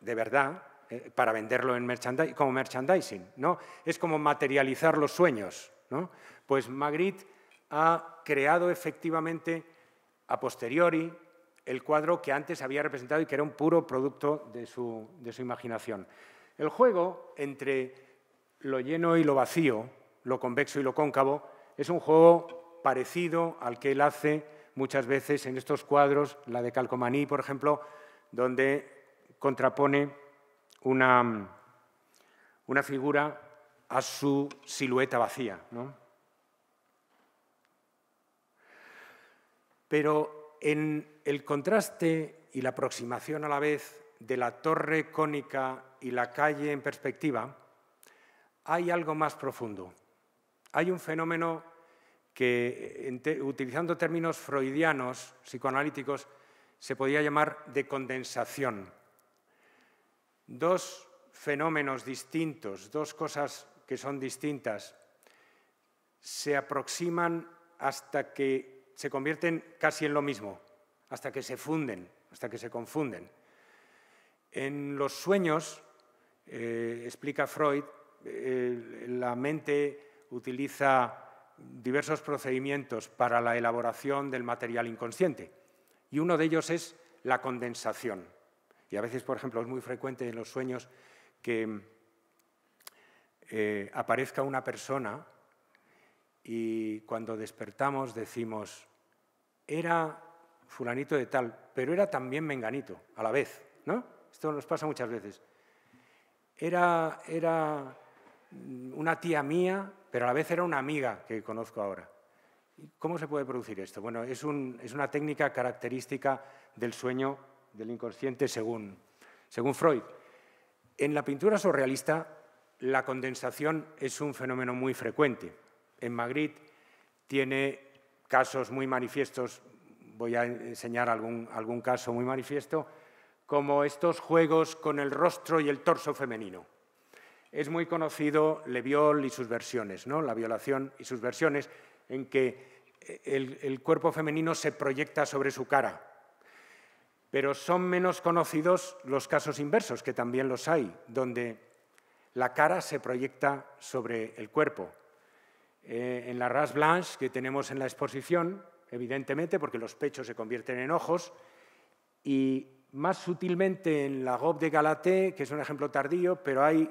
de verdad eh, para venderlo en como merchandising. ¿no? Es como materializar los sueños. Pues Magritte ha creado efectivamente a posteriori el cuadro que antes había representado y que era un puro producto de su, de su imaginación. El juego entre lo lleno y lo vacío, lo convexo y lo cóncavo, es un juego parecido al que él hace muchas veces en estos cuadros, la de Calcomaní, por ejemplo, donde contrapone una, figura a su silueta vacía. Pero en el contraste y la aproximación a la vez de la torre cónica y la calle en perspectiva, hay algo más profundo. Hay un fenómeno que, utilizando términos freudianos, psicoanalíticos, se podía llamar de condensación dos fenómenos distintos, dos cosas que son distintas, se aproximan hasta que se convierten casi en lo mismo, hasta que se funden, hasta que se confunden. En los sueños, eh, explica Freud, eh, la mente utiliza diversos procedimientos para la elaboración del material inconsciente y uno de ellos es la condensación. Y a veces, por ejemplo, es muy frecuente en los sueños que eh, aparezca una persona y cuando despertamos decimos, era fulanito de tal, pero era también menganito, a la vez, ¿no? Esto nos pasa muchas veces. Era, era una tía mía, pero a la vez era una amiga que conozco ahora. ¿Cómo se puede producir esto? Bueno, es, es una técnica característica del sueño del inconsciente según, Freud. En la pintura surrealista, la condensación es un fenómeno muy frecuente. En Magritte tiene casos muy manifiestos, voy a enseñar algún, caso muy manifiesto, como estos juegos con el rostro y el torso femenino. Es muy conocido Le Viol y sus versiones, la violación y sus versiones, en que el cuerpo femenino se proyecta sobre su cara, pero son menos conocidos los casos inversos, que también los hay, donde la cara se proyecta sobre el cuerpo. Eh, en la ras blanche que tenemos en la exposición, evidentemente, porque los pechos se convierten en ojos, y más sutilmente en la Gob de Galaté, que es un ejemplo tardío, pero hay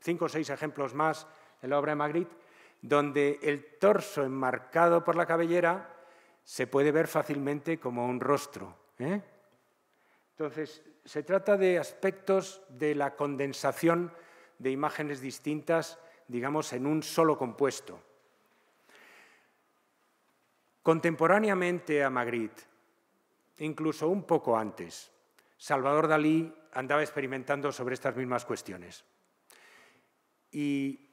cinco o seis ejemplos más en la obra de Magritte, donde el torso enmarcado por la cabellera se puede ver fácilmente como un rostro. ¿eh? Entonces, se trata de aspectos de la condensación de imágenes distintas, digamos, en un solo compuesto. Contemporáneamente a Magritte, incluso un poco antes, Salvador Dalí andaba experimentando sobre estas mismas cuestiones. Y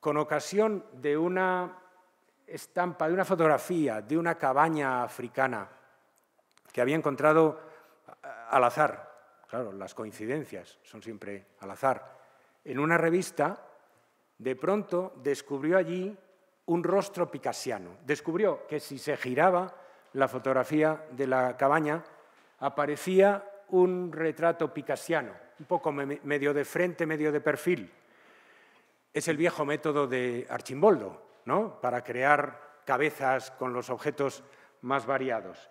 con ocasión de una estampa, de una fotografía de una cabaña africana que había encontrado al azar, claro, las coincidencias son siempre al azar, en una revista, de pronto descubrió allí un rostro picasiano. Descubrió que si se giraba la fotografía de la cabaña, aparecía un retrato picasiano, un poco medio de frente, medio de perfil. Es el viejo método de Archimboldo, ¿no? Para crear cabezas con los objetos más variados,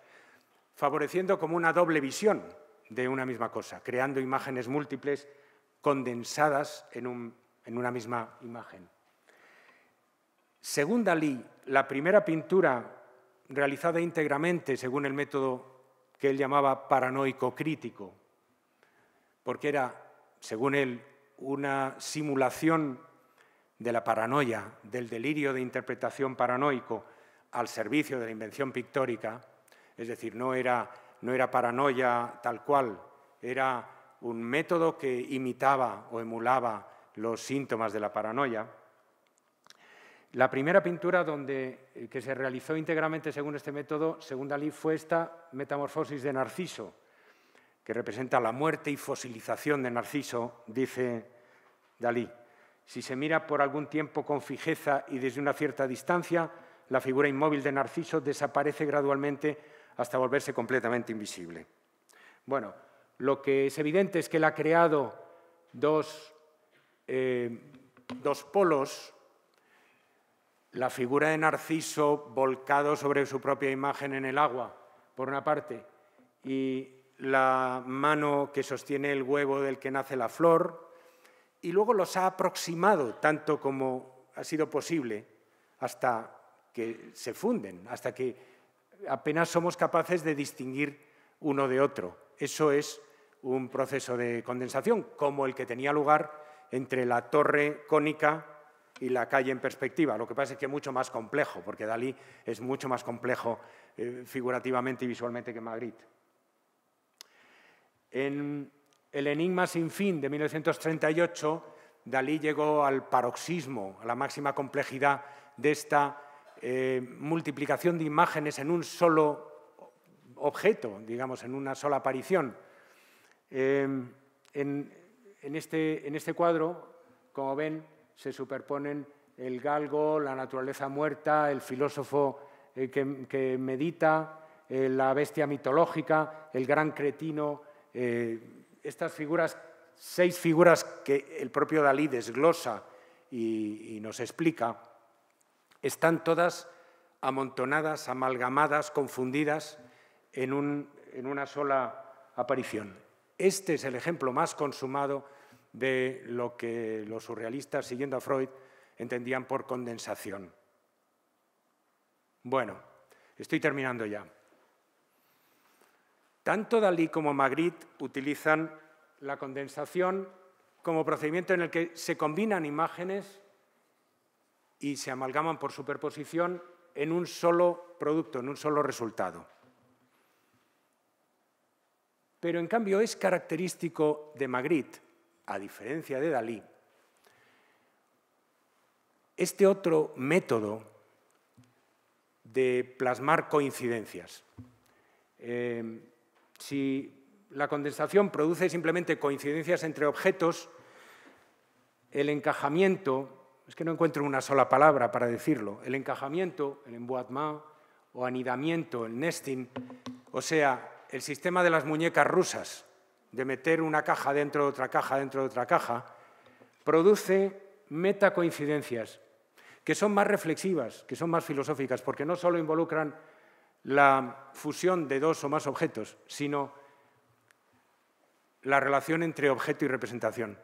favoreciendo como una doble visión, de una misma cosa, creando imágenes múltiples condensadas en, una misma imagen. Según Dalí, la primera pintura realizada íntegramente según el método que él llamaba paranoico crítico, porque era, según él, una simulación de la paranoia, del delirio de interpretación paranoico al servicio de la invención pictórica, es decir, no era no era paranoia tal cual, era un método que imitaba o emulaba los síntomas de la paranoia. La primera pintura donde, eh, que se realizó íntegramente según este método, según Dalí, fue esta Metamorfosis de Narciso, que representa la muerte y fosilización de Narciso, dice Dalí. Si se mira por algún tiempo con fijeza y desde una cierta distancia, la figura inmóvil de Narciso desaparece gradualmente hasta volverse completamente invisible. Bueno, lo que es evidente es que él ha creado dos, eh, dos polos, la figura de Narciso volcado sobre su propia imagen en el agua, por una parte, y la mano que sostiene el huevo del que nace la flor, y luego los ha aproximado tanto como ha sido posible hasta que se funden, hasta que apenas somos capaces de distinguir uno de otro. Eso es un proceso de condensación, como el que tenía lugar entre la torre cónica y la calle en perspectiva. Lo que pasa es que es mucho más complejo, porque Dalí es mucho más complejo eh, figurativamente y visualmente que Magritte. En El Enigma sin fin de 1938, Dalí llegó al paroxismo, a la máxima complejidad de esta eh, multiplicación de imágenes en un solo objeto, digamos, en una sola aparición. Em, este, en, este, cuadro, como ven, se superponen el galgo, la naturaleza muerta, el filósofo eh, que, medita, eh, la bestia mitológica, el gran cretino. estas figuras, seis figuras que el propio Dalí desglosa y nos explica, están todas amontonadas, amalgamadas, confundidas en, una sola aparición. Este es el ejemplo más consumado de lo que los surrealistas, siguiendo a Freud, entendían por condensación. Bueno, estoy terminando ya. Tanto Dalí como Magritte utilizan la condensación como procedimiento en el que se combinan imágenes y se amalgaman por superposición en un solo producto, en un solo resultado. Pero en cambio es característico de Magritte, a diferencia de Dalí, este otro método de plasmar coincidencias. Eh, si la condensación produce simplemente coincidencias entre objetos, el encajamiento es que no encuentro una sola palabra para decirlo, el encajamiento, el emboitement o anidamiento, el nesting, o sea, el sistema de las muñecas rusas, de meter una caja dentro de otra caja dentro de otra caja, produce metacoincidencias que son más reflexivas, que son más filosóficas, porque no solo involucran la fusión de dos o más objetos, sino la relación entre objeto y representación.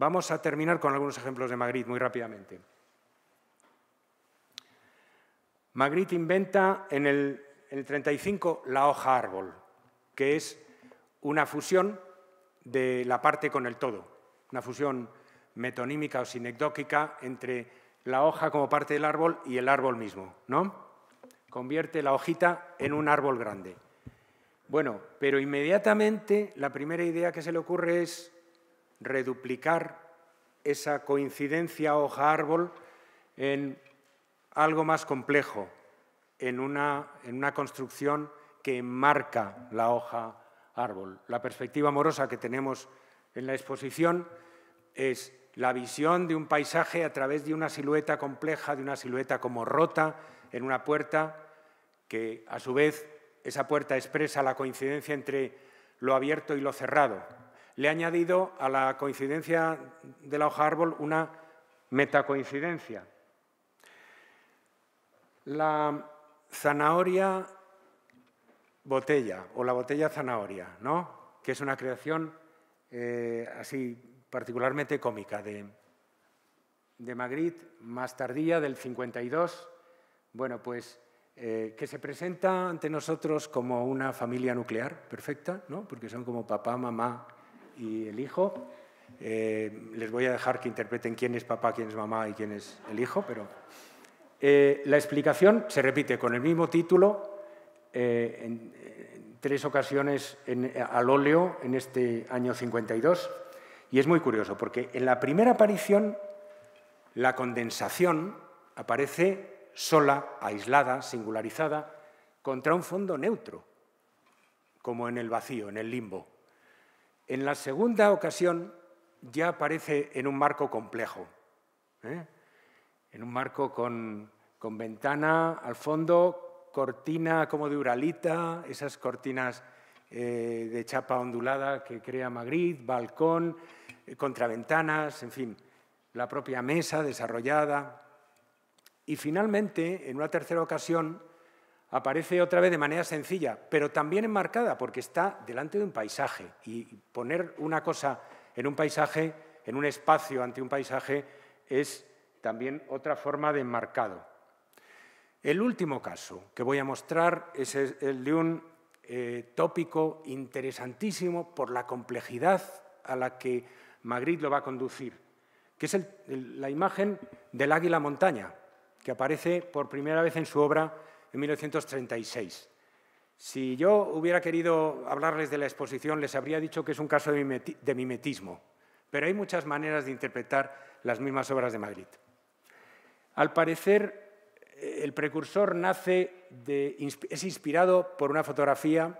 Vamos a terminar con algunos ejemplos de Magritte muy rápidamente. Magritte inventa en el, 35 la hoja árbol, que es una fusión de la parte con el todo, una fusión metonímica o sinecdóquica entre la hoja como parte del árbol y el árbol mismo, ¿no? Convierte la hojita en un árbol grande. Bueno, pero inmediatamente la primera idea que se le ocurre es reduplicar esa coincidencia hoja-árbol en algo más complejo, en una, en una construcción que enmarca la hoja árbol. La perspectiva amorosa que tenemos en la exposición es la visión de un paisaje a través de una silueta compleja, de una silueta como rota en una puerta, que a su vez esa puerta expresa la coincidencia entre lo abierto y lo cerrado, le ha añadido a la coincidencia de la hoja árbol una metacoincidencia. La zanahoria botella o la botella zanahoria, ¿no? que es una creación eh, así particularmente cómica de, de Magritte, más tardía, del 52, bueno, pues eh, que se presenta ante nosotros como una familia nuclear perfecta, porque son como papá, mamá, y el hijo. Eh, les voy a dejar que interpreten quién es papá, quién es mamá y quién es el hijo, pero eh, la explicación se repite con el mismo título eh, en, tres ocasiones al óleo en este año 52 y es muy curioso porque en la primera aparición la condensación aparece sola, aislada, singularizada, contra un fondo neutro, como en el vacío, en el limbo. En la segunda ocasión ya aparece en un marco complejo, ¿eh? en un marco con, ventana al fondo, cortina como de uralita, esas cortinas eh, de chapa ondulada que crea Magritte, balcón, eh, contraventanas, en fin, la propia mesa desarrollada. Y finalmente, en una tercera ocasión, aparece otra vez de manera sencilla, pero también enmarcada, porque está delante de un paisaje. Y poner una cosa en un paisaje, en un espacio ante un paisaje, es también otra forma de enmarcado. El último caso que voy a mostrar es el de un eh, tópico interesantísimo por la complejidad a la que Magritte lo va a conducir, que es la imagen del águila montaña, que aparece por primera vez en su obra en 1936. Si yo hubiera querido hablarles de la exposición, les habría dicho que es un caso de mimetismo, pero hay muchas maneras de interpretar las mismas obras de Madrid. Al parecer, eh, el precursor nace es inspirado por una fotografía,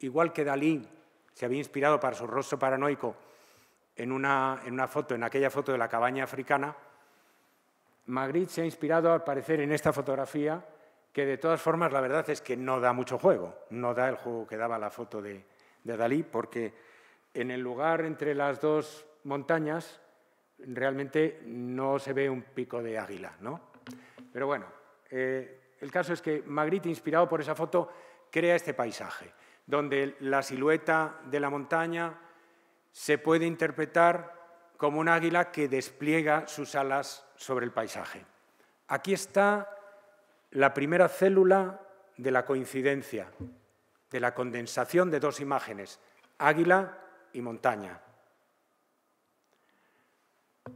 igual que Dalí se había inspirado para su rostro paranoico en una, en una foto, en aquella foto de la cabaña africana, Magritte se ha inspirado, al parecer, en esta fotografía que de todas formas la verdad es que no da mucho juego, no da el juego que daba la foto de, Dalí, porque en el lugar entre las dos montañas realmente no se ve un pico de águila, ¿no? Pero bueno, eh, el caso es que Magritte, inspirado por esa foto, crea este paisaje, donde la silueta de la montaña se puede interpretar como un águila que despliega sus alas sobre el paisaje. Aquí está la primera célula de la coincidencia, de la condensación de dos imágenes, águila y montaña.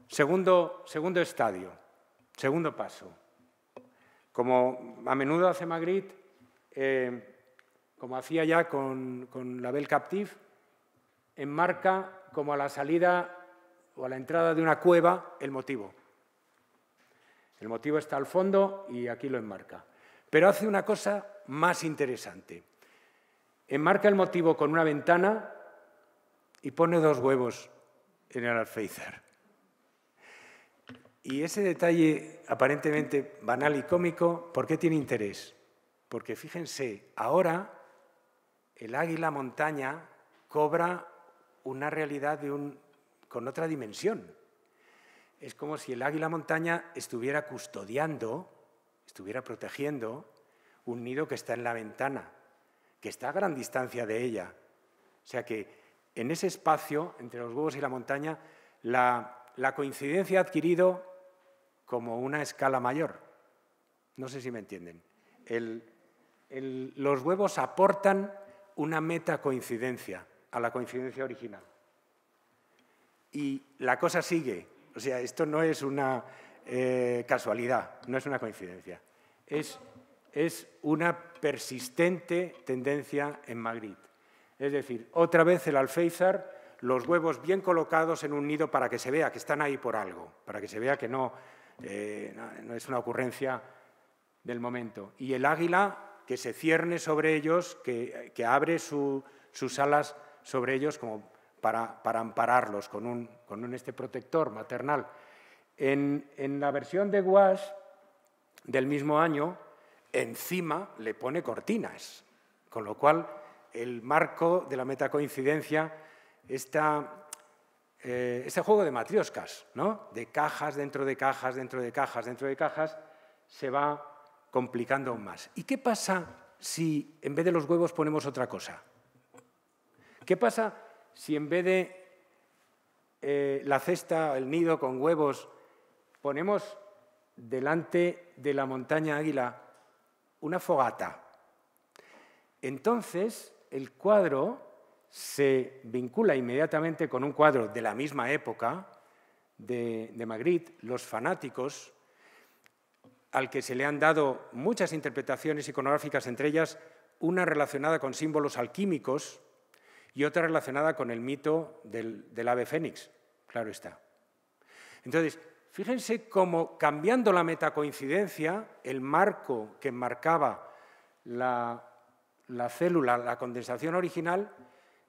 Segundo, segundo estadio, segundo paso. Como a menudo hace Magritte, eh, como hacía ya con, con la Belle Captive, enmarca como a la salida o a la entrada de una cueva el motivo. El motivo está al fondo y aquí lo enmarca. Pero hace una cosa más interesante. Enmarca el motivo con una ventana y pone dos huevos en el alféizar. Y ese detalle aparentemente banal y cómico, ¿por qué tiene interés? Porque fíjense, ahora el águila montaña cobra una realidad con otra dimensión es como si el águila montaña estuviera custodiando, estuviera protegiendo un nido que está en la ventana, que está a gran distancia de ella. O sea que en ese espacio, entre los huevos y la montaña, la, coincidencia ha adquirido como una escala mayor. No sé si me entienden. los huevos aportan una meta coincidencia a la coincidencia original. Y la cosa sigue, o sea, esto no es una eh, casualidad, no es una coincidencia. Es, una persistente tendencia en Magritte. Es decir, otra vez el alféizar, los huevos bien colocados en un nido para que se vea que están ahí por algo, para que se vea que no, eh, no es una ocurrencia del momento. Y el águila que se cierne sobre ellos, que, abre sus alas sobre ellos como para, ampararlos con un, este protector maternal. En, la versión de Guas del mismo año, encima le pone cortinas, con lo cual el marco de la metacoincidencia, está eh, este juego de matrioscas, de cajas dentro de cajas, dentro de cajas, dentro de cajas, se va complicando aún más. ¿Y qué pasa si en vez de los huevos ponemos otra cosa? ¿Qué pasa si en vez de eh, la cesta, el nido con huevos, ponemos delante de la montaña águila una fogata, entonces el cuadro se vincula inmediatamente con un cuadro de la misma época de, de Magritte, Los fanáticos, al que se le han dado muchas interpretaciones iconográficas, entre ellas una relacionada con símbolos alquímicos, y otra relacionada con el mito del, ave fénix, claro está. Entonces, fíjense cómo cambiando la metacoincidencia, el marco que enmarcaba la, la célula, la condensación original,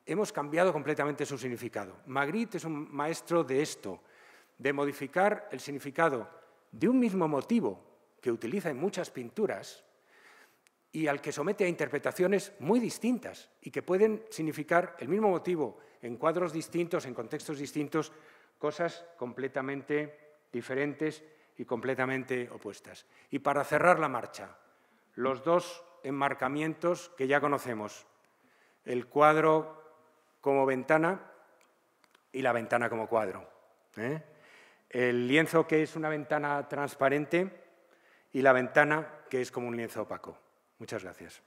hemos cambiado completamente su significado. Magritte es un maestro de esto, de modificar el significado de un mismo motivo que utiliza en muchas pinturas, y al que somete a interpretaciones muy distintas y que pueden significar el mismo motivo en cuadros distintos, en contextos distintos, cosas completamente diferentes y completamente opuestas. Y para cerrar la marcha, los dos enmarcamientos que ya conocemos, el cuadro como ventana y la ventana como cuadro. ¿eh? El lienzo que es una ventana transparente y la ventana que es como un lienzo opaco. Muchas gracias.